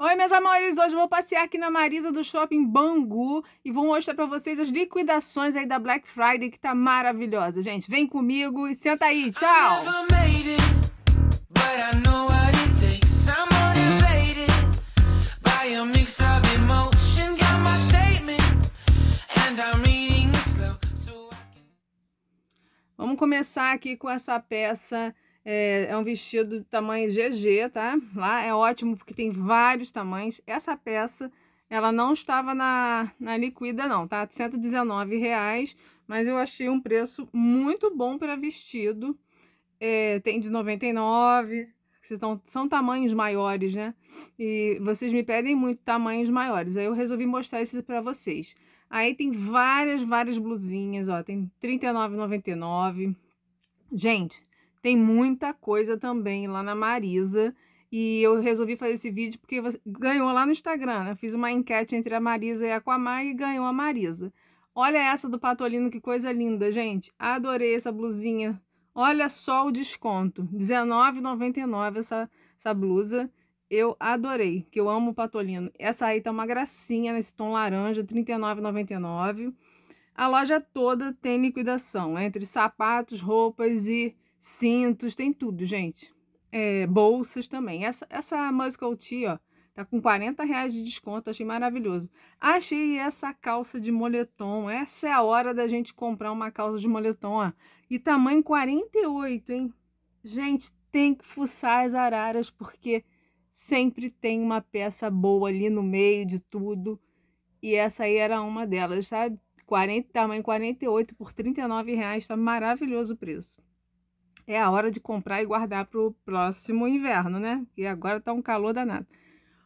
Oi, meus amores! Hoje eu vou passear aqui na Marisa do Shopping Bangu e vou mostrar para vocês as liquidações aí da Black Friday, que tá maravilhosa, gente. Vem comigo e senta aí. Tchau! Vamos começar aqui com essa peça é, é um vestido de tamanho GG, tá? Lá é ótimo porque tem vários tamanhos. Essa peça, ela não estava na, na liquida não, tá? R$ 119, reais, mas eu achei um preço muito bom para vestido. É, tem de 99, são, são tamanhos maiores, né? E vocês me pedem muito tamanhos maiores. Aí eu resolvi mostrar isso para vocês. Aí tem várias, várias blusinhas, ó. Tem R$39,99. Gente, tem muita coisa também lá na Marisa. E eu resolvi fazer esse vídeo porque ganhou lá no Instagram. Né? Fiz uma enquete entre a Marisa e a Aquamar e ganhou a Marisa. Olha essa do Patolino, que coisa linda, gente. Adorei essa blusinha. Olha só o desconto. R$19,99 essa, essa blusa. Eu adorei, que eu amo o Patolino. Essa aí tá uma gracinha nesse tom laranja, R$39,99. A loja toda tem liquidação, né? entre sapatos, roupas e cintos, tem tudo, gente. É, bolsas também. Essa, essa Musical Tea, ó, tá com 40 reais de desconto, achei maravilhoso. Achei essa calça de moletom, essa é a hora da gente comprar uma calça de moletom, ó. E tamanho 48, hein? Gente, tem que fuçar as araras, porque sempre tem uma peça boa ali no meio de tudo. E essa aí era uma delas, sabe? 40, tamanho 48 por R$ reais, tá maravilhoso o preço é a hora de comprar e guardar para o próximo inverno, né? E agora tá um calor danado.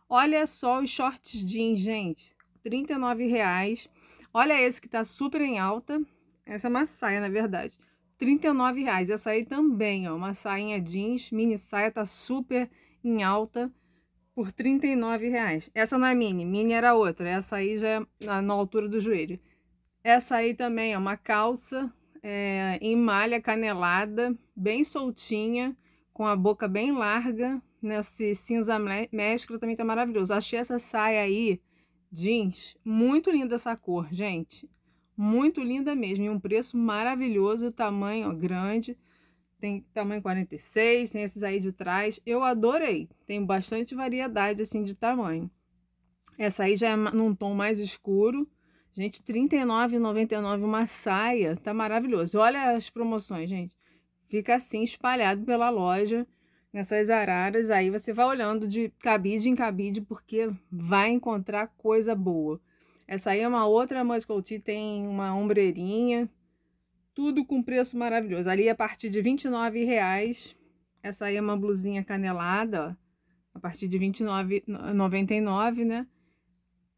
Olha só os shorts jeans, gente. R$ reais. Olha esse que tá super em alta. Essa é uma saia, na verdade. R$ reais. Essa aí também, ó, uma sainha jeans, mini saia, tá super em alta por R$ reais. Essa não é mini, mini era outra. Essa aí já é na, na altura do joelho. Essa aí também é uma calça é, em malha canelada, bem soltinha, com a boca bem larga, nesse cinza mescla também tá maravilhoso. Achei essa saia aí, jeans, muito linda essa cor, gente. Muito linda mesmo, e um preço maravilhoso, o tamanho ó, grande, tem tamanho 46, tem esses aí de trás. Eu adorei. Tem bastante variedade assim de tamanho. Essa aí já é num tom mais escuro. Gente, R$39,99 uma saia, tá maravilhoso. Olha as promoções, gente. Fica assim espalhado pela loja, nessas araras, aí você vai olhando de cabide em cabide porque vai encontrar coisa boa. Essa aí é uma outra muscle tee, tem uma ombreirinha, tudo com preço maravilhoso. Ali a partir de R$29,00. Essa aí é uma blusinha canelada, ó, a partir de R$29,99, né?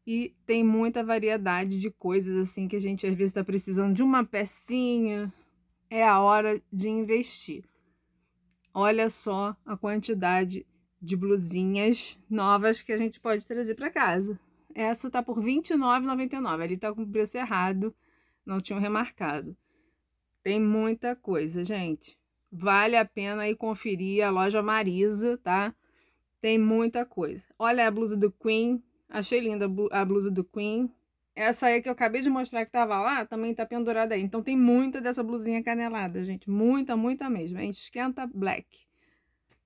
E tem muita variedade de coisas assim que a gente às vezes está precisando de uma pecinha. É a hora de investir. Olha só a quantidade de blusinhas novas que a gente pode trazer para casa. Essa tá por R$29,99. Ali tá com o preço errado, não tinham remarcado. Tem muita coisa, gente. Vale a pena ir conferir a loja Marisa, tá? Tem muita coisa. Olha a blusa do Queen, Achei linda a blusa do Queen. Essa aí que eu acabei de mostrar que tava lá, também tá pendurada aí. Então tem muita dessa blusinha canelada, gente. Muita, muita mesmo. gente Esquenta Black.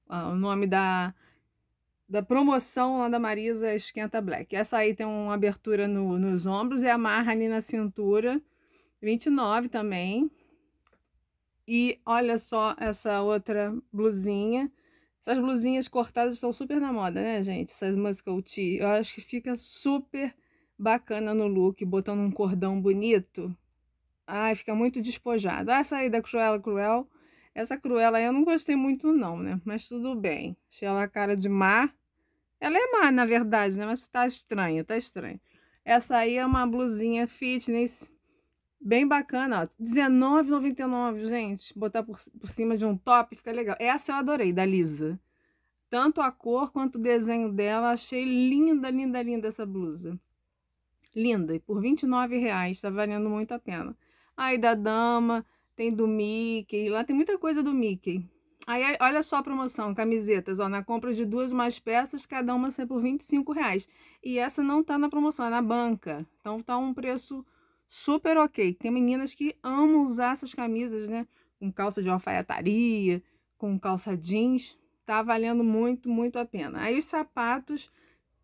Ah, o nome da, da promoção lá da Marisa é Esquenta Black. Essa aí tem uma abertura no, nos ombros e amarra ali na cintura. 29 também. E olha só essa outra blusinha essas blusinhas cortadas estão super na moda, né, gente? Essas muscle tee. Eu acho que fica super bacana no look, botando um cordão bonito. Ai, fica muito despojado. Ah, essa aí da Cruella Cruel. Essa Cruella eu não gostei muito não, né? Mas tudo bem. Achei ela cara de má. Ela é má, na verdade, né? Mas tá estranha, tá estranha. Essa aí é uma blusinha fitness Bem bacana, ó. R$19,99, gente. Botar por, por cima de um top fica legal. Essa eu adorei, da Lisa. Tanto a cor quanto o desenho dela. Achei linda, linda, linda essa blusa. Linda. E por R$29,00, tá valendo muito a pena. Aí da Dama, tem do Mickey. Lá tem muita coisa do Mickey. Aí é, olha só a promoção, camisetas, ó, na compra de duas mais peças, cada uma sai por R$25,00. reais. E essa não tá na promoção, é na banca. Então tá um preço super ok. Tem meninas que amam usar essas camisas, né? Com calça de alfaiataria, com calça jeans. Tá valendo muito, muito a pena. Aí os sapatos,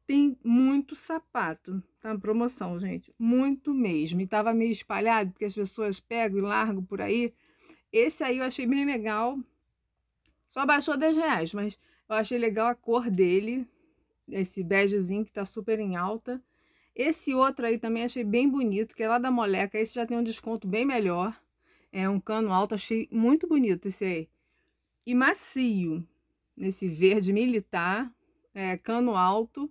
tem muito sapato. Tá na promoção, gente. Muito mesmo. E tava meio espalhado, porque as pessoas pegam e largam por aí. Esse aí eu achei bem legal. Só baixou 10 reais, mas eu achei legal a cor dele. Esse begezinho que tá super em alta. Esse outro aí também achei bem bonito, que é lá da Moleca. Esse já tem um desconto bem melhor. É um cano alto, achei muito bonito esse aí. E macio, nesse verde militar, é, cano alto.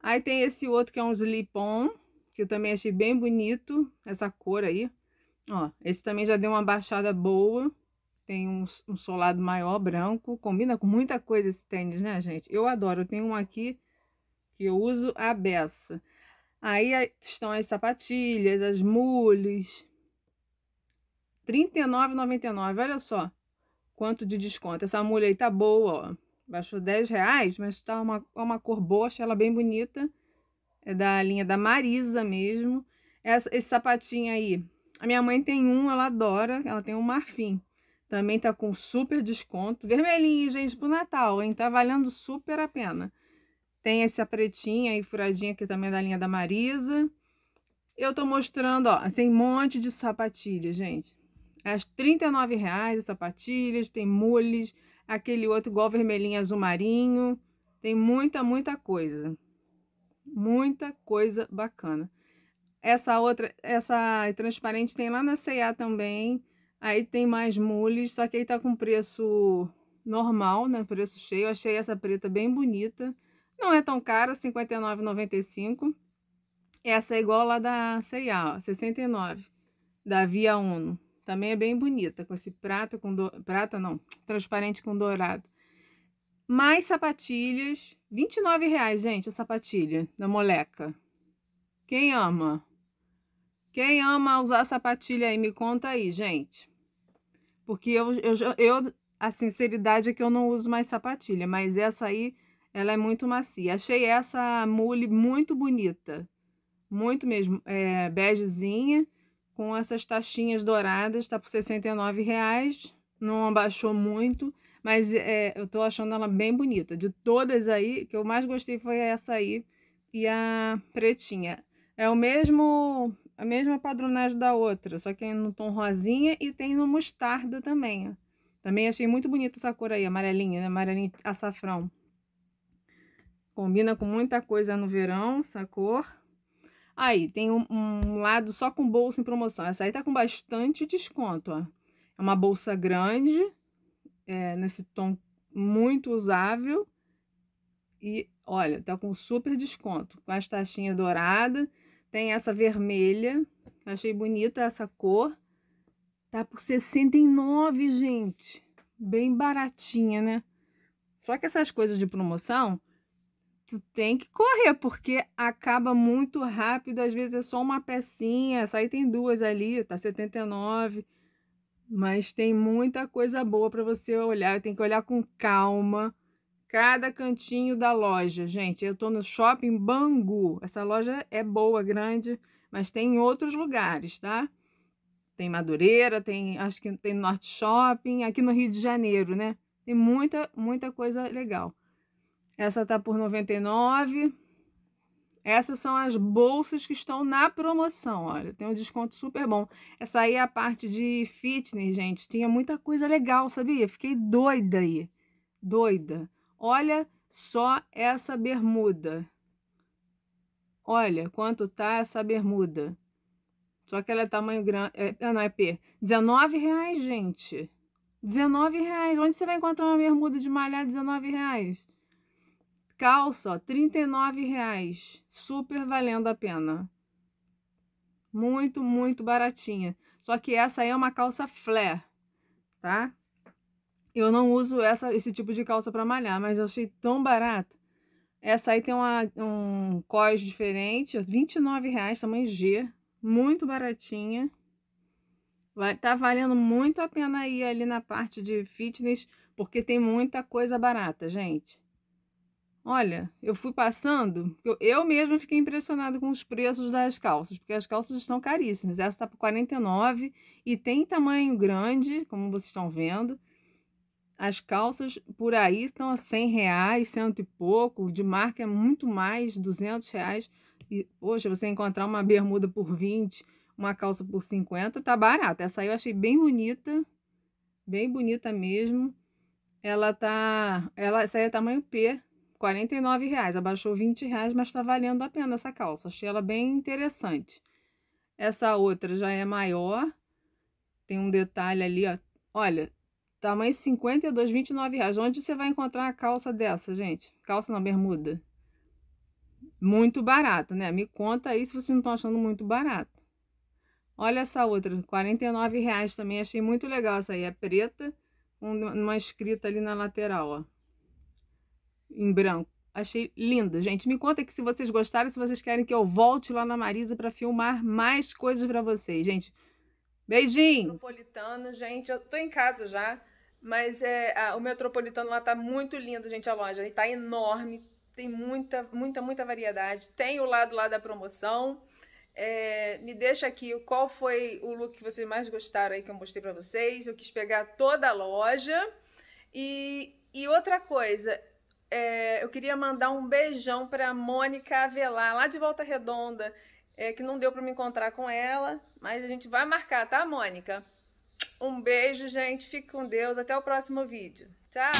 Aí tem esse outro que é um slip-on, que eu também achei bem bonito, essa cor aí. Ó, esse também já deu uma baixada boa. Tem um, um, solado maior, branco. Combina com muita coisa esse tênis, né, gente? Eu adoro. Eu tenho um aqui que eu uso a beça. Aí estão as sapatilhas, as mules. R$ 39,99. Olha só quanto de desconto. Essa mulher aí tá boa, ó. Baixou 10 reais, mas tá uma, é uma cor boa, achei ela é bem bonita. É da linha da Marisa mesmo. Essa, esse sapatinho aí, a minha mãe tem um, ela adora, ela tem um marfim. Também tá com super desconto. Vermelhinho, gente, pro Natal, hein? Tá valendo super a pena. Tem essa pretinha e furadinha aqui também é da linha da Marisa. Eu tô mostrando, ó, assim, um monte de sapatilha, gente. As R$ reais as sapatilhas, tem mules, aquele outro igual vermelhinho azul marinho. Tem muita, muita coisa. Muita coisa bacana. Essa outra, essa transparente tem lá na C&A também. Aí tem mais mules, só que aí tá com preço normal, né? Preço cheio. achei essa preta bem bonita. Não é tão cara, R$ 59,95. Essa é igual lá da C&A, ó, 69, da Via Uno. Também é bem bonita, com esse prata com do... prata não, transparente com dourado. Mais sapatilhas, R$ 29,00, gente, a sapatilha da Moleca. Quem ama? Quem ama usar sapatilha aí, me conta aí, gente. Porque eu, eu, eu a sinceridade é que eu não uso mais sapatilha, mas essa aí ela é muito macia. Achei essa mule muito bonita. Muito mesmo. É, begezinha, com essas taxinhas douradas. Tá por R$ reais. Não abaixou muito, mas é, eu tô achando ela bem bonita. De todas aí, que eu mais gostei foi essa aí e a pretinha. É o mesmo a mesma padronagem da outra, só que no tom rosinha e tem no mostarda também. Também achei muito bonita essa cor aí, amarelinha, né? Amarelinha açafrão. Combina com muita coisa no verão, sacou? Aí, tem um, um, lado só com bolsa em promoção. Essa aí tá com bastante desconto, ó. É uma bolsa grande, é, nesse tom muito usável. E, olha, tá com super desconto. Com as taxinhas douradas. Tem essa vermelha. Achei bonita essa cor. Tá por 69, gente. Bem baratinha, né? Só que essas coisas de promoção tu tem que correr, porque acaba muito rápido, às vezes é só uma pecinha, essa aí tem duas ali, tá 79, mas tem muita coisa boa para você olhar, tem que olhar com calma cada cantinho da loja. Gente, eu tô no shopping Bangu. Essa loja é boa, grande, mas tem em outros lugares, tá? Tem Madureira, tem, acho que tem Norte Shopping, aqui no Rio de Janeiro, né? Tem muita, muita coisa legal. Essa tá por 99. Essas são as bolsas que estão na promoção, olha, tem um desconto super bom. Essa aí é a parte de fitness, gente, tinha muita coisa legal, sabia? Fiquei doida aí, doida. Olha só essa bermuda. Olha quanto tá essa bermuda. Só que ela é tamanho grande, é, ah, não, é P. R$19,00, gente. R$19,00. Onde você vai encontrar uma bermuda de malhar R$19,00? Calça, R$39,00. reais. Super valendo a pena. Muito, muito baratinha. Só que essa aí é uma calça flare, tá? Eu não uso essa, esse tipo de calça para malhar, mas eu achei tão barata. Essa aí tem uma, um cos diferente, R$29,00, tamanho G, muito baratinha. Vai, tá valendo muito a pena ir ali na parte de fitness, porque tem muita coisa barata, gente. Olha, eu fui passando, eu, eu mesma fiquei impressionada com os preços das calças, porque as calças estão caríssimas. Essa está por 49 e tem tamanho grande, como vocês estão vendo. As calças por aí estão a 100 reais, cento e pouco, de marca é muito mais, 200 reais. E, poxa, você encontrar uma bermuda por 20, uma calça por 50, tá barata. Essa aí eu achei bem bonita, bem bonita mesmo. Ela tá, ela, essa aí é tamanho P, 49 reais, abaixou 20 reais, mas está valendo a pena essa calça. Achei ela bem interessante. Essa outra já é maior, tem um detalhe ali, ó. Olha, tamanho 52, 29 reais. Onde você vai encontrar a calça dessa, gente? Calça na bermuda. Muito barato, né? Me conta aí se vocês não estão achando muito barato. Olha essa outra, 49 reais também. Achei muito legal essa aí, é preta, uma escrita ali na lateral, ó em branco. Achei linda, gente. Me conta aqui se vocês gostaram, se vocês querem que eu volte lá na Marisa para filmar mais coisas para vocês, gente. Beijinho! Metropolitano, gente, eu tô em casa já, mas é, a, o Metropolitano lá tá muito lindo, gente, a loja. Ele tá enorme, tem muita, muita, muita variedade. Tem o lado lá da promoção. É, me deixa aqui qual foi o look que vocês mais gostaram aí que eu mostrei para vocês. Eu quis pegar toda a loja. E, e outra coisa, é, eu queria mandar um beijão para Mônica Avelar, lá de Volta Redonda, é, que não deu para me encontrar com ela, mas a gente vai marcar, tá, Mônica? Um beijo, gente. Fique com Deus. Até o próximo vídeo. Tchau!